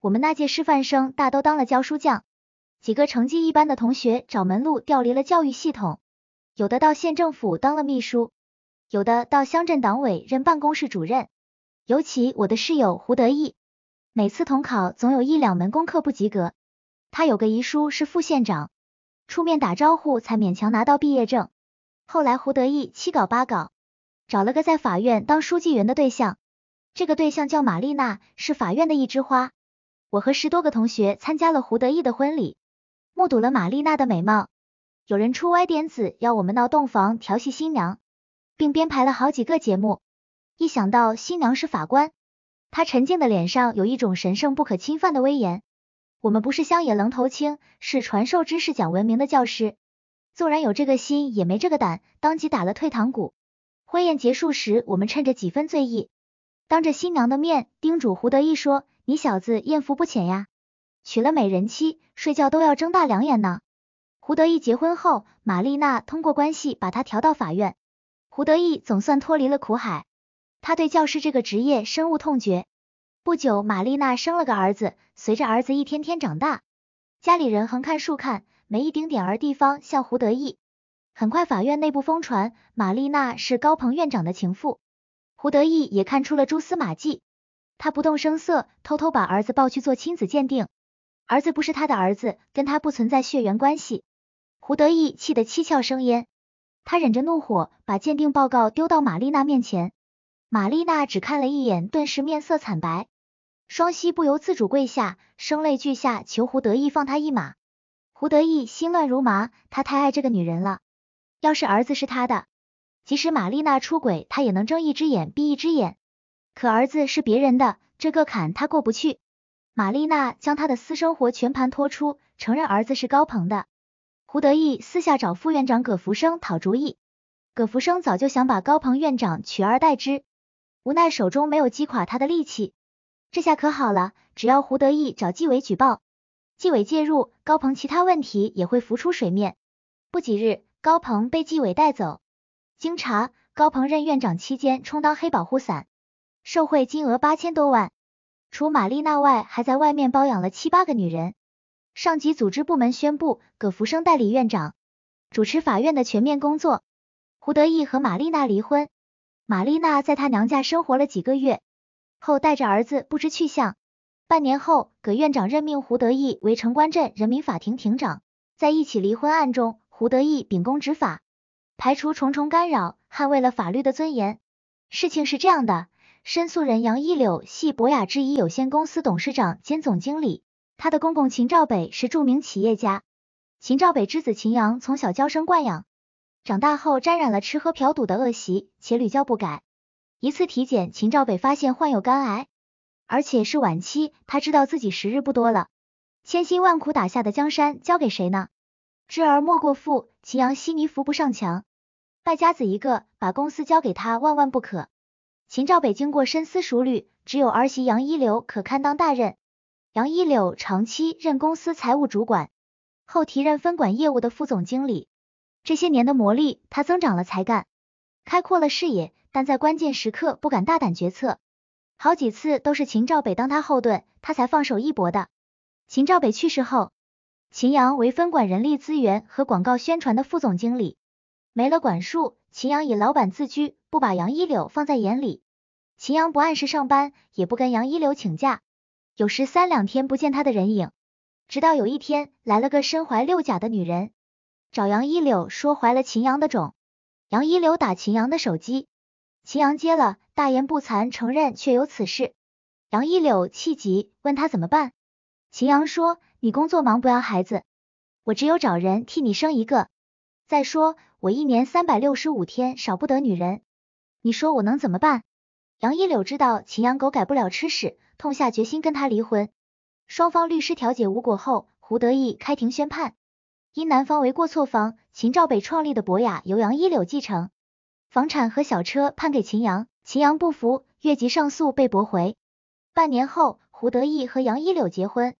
我们那届师范生大都当了教书匠，几个成绩一般的同学找门路调离了教育系统，有的到县政府当了秘书，有的到乡镇党委任办公室主任。尤其我的室友胡德义，每次统考总有一两门功课不及格，他有个遗书是副县长，出面打招呼才勉强拿到毕业证。后来胡德义七搞八搞，找了个在法院当书记员的对象，这个对象叫玛丽娜，是法院的一枝花。我和十多个同学参加了胡德义的婚礼，目睹了玛丽娜的美貌。有人出歪点子要我们闹洞房调戏新娘，并编排了好几个节目。一想到新娘是法官，她沉静的脸上有一种神圣不可侵犯的威严。我们不是乡野愣头青，是传授知识讲文明的教师，纵然有这个心也没这个胆，当即打了退堂鼓。婚宴结束时，我们趁着几分醉意，当着新娘的面叮嘱胡德义说。你小子艳福不浅呀，娶了美人妻，睡觉都要睁大两眼呢。胡得意结婚后，玛丽娜通过关系把他调到法院，胡得意总算脱离了苦海。他对教师这个职业深恶痛绝。不久，玛丽娜生了个儿子，随着儿子一天天长大，家里人横看竖看，没一丁点儿地方像胡得意。很快，法院内部疯传玛丽娜是高鹏院长的情妇，胡得意也看出了蛛丝马迹。他不动声色，偷偷把儿子抱去做亲子鉴定，儿子不是他的儿子，跟他不存在血缘关系。胡得意气得七窍生烟，他忍着怒火把鉴定报告丢到玛丽娜面前，玛丽娜只看了一眼，顿时面色惨白，双膝不由自主跪下，声泪俱下求胡得意放他一马。胡得意心乱如麻，他太爱这个女人了，要是儿子是他的，即使玛丽娜出轨，他也能睁一只眼闭一只眼。可儿子是别人的，这个坎他过不去。玛丽娜将她的私生活全盘托出，承认儿子是高鹏的。胡德义私下找副院长葛福生讨主意，葛福生早就想把高鹏院长取而代之，无奈手中没有击垮他的力气。这下可好了，只要胡德义找纪委举报，纪委介入，高鹏其他问题也会浮出水面。不几日，高鹏被纪委带走。经查，高鹏任院长期间充当黑保护伞。受贿金额八千多万，除玛丽娜外，还在外面包养了七八个女人。上级组织部门宣布，葛福生代理院长，主持法院的全面工作。胡德义和玛丽娜离婚，玛丽娜在他娘家生活了几个月后，带着儿子不知去向。半年后，葛院长任命胡德义为城关镇人民法庭庭长。在一起离婚案中，胡德义秉公执法，排除重重干扰，捍卫了法律的尊严。事情是这样的。申诉人杨一柳系博雅制衣有限公司董事长兼总经理，他的公公秦兆北是著名企业家。秦兆北之子秦阳从小娇生惯养，长大后沾染了吃喝嫖赌的恶习，且屡教不改。一次体检，秦兆北发现患有肝癌，而且是晚期，他知道自己时日不多了，千辛万苦打下的江山交给谁呢？知儿莫过父，秦阳稀泥扶不上墙，败家子一个，把公司交给他万万不可。秦兆北经过深思熟虑，只有儿媳杨一柳可堪当大任。杨一柳长期任公司财务主管，后提任分管业务的副总经理。这些年的磨砺，他增长了才干，开阔了视野，但在关键时刻不敢大胆决策。好几次都是秦兆北当他后盾，他才放手一搏的。秦兆北去世后，秦阳为分管人力资源和广告宣传的副总经理。没了管束，秦阳以老板自居，不把杨一柳放在眼里。秦阳不按时上班，也不跟杨一柳请假，有时三两天不见他的人影。直到有一天，来了个身怀六甲的女人，找杨一柳说怀了秦阳的种。杨一柳打秦阳的手机，秦阳接了，大言不惭承认确有此事。杨一柳气急，问他怎么办。秦阳说你工作忙不要孩子，我只有找人替你生一个。再说。我一年三百六十五天少不得女人，你说我能怎么办？杨一柳知道秦阳狗改不了吃屎，痛下决心跟他离婚。双方律师调解无果后，胡德义开庭宣判，因男方为过错方，秦兆北创立的博雅由杨一柳继承，房产和小车判给秦阳。秦阳不服，越级上诉被驳回。半年后，胡德义和杨一柳结婚。